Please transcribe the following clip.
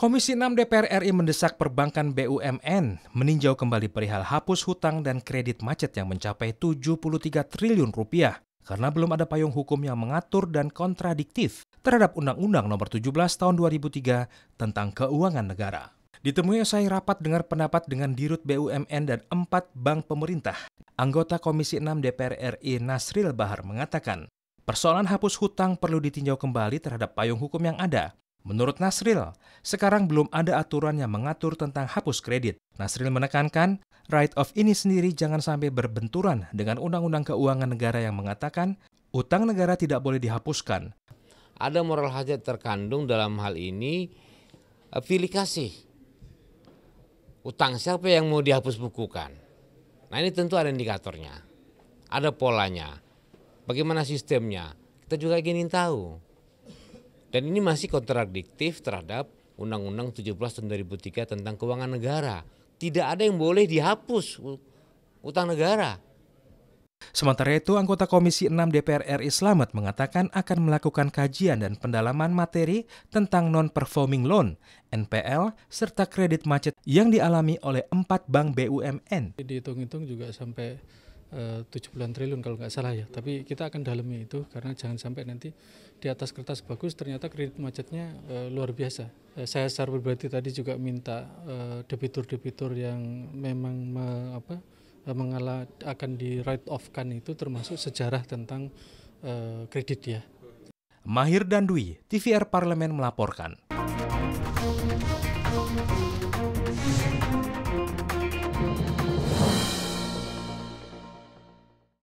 Komisi 6 DPR RI mendesak perbankan BUMN meninjau kembali perihal hapus hutang dan kredit macet yang mencapai 73 triliun rupiah karena belum ada payung hukum yang mengatur dan kontradiktif terhadap Undang-Undang Nomor 17 Tahun 2003 tentang Keuangan Negara. Ditemui usai rapat dengar pendapat dengan Dirut BUMN dan empat bank pemerintah, anggota Komisi 6 DPR RI Nasril Bahar mengatakan, persoalan hapus hutang perlu ditinjau kembali terhadap payung hukum yang ada. Menurut Nasril, sekarang belum ada aturan yang mengatur tentang hapus kredit. Nasril menekankan, right of ini sendiri jangan sampai berbenturan dengan Undang-Undang Keuangan Negara yang mengatakan utang negara tidak boleh dihapuskan. Ada moral hajat terkandung dalam hal ini, eh, pilih utang siapa yang mau dihapus bukukan. Nah ini tentu ada indikatornya, ada polanya, bagaimana sistemnya. Kita juga ingin tahu. Dan ini masih kontradiktif terhadap Undang-Undang 17 tahun 2003 tentang keuangan negara. Tidak ada yang boleh dihapus utang negara. Sementara itu, anggota Komisi 6 DPR RI Slamet mengatakan akan melakukan kajian dan pendalaman materi tentang non-performing loan, NPL, serta kredit macet yang dialami oleh empat bank BUMN. Dihitung-hitung juga sampai eh, tujuh bulan triliun kalau nggak salah ya. Tapi kita akan dalami itu karena jangan sampai nanti di atas kertas bagus ternyata kredit macetnya e, luar biasa. E, saya secara pribadi tadi juga minta debitur-debitur yang memang akan di write off kan itu termasuk sejarah tentang uh, kredit ya. Mahir dan Dwi, TVR Parlemen melaporkan.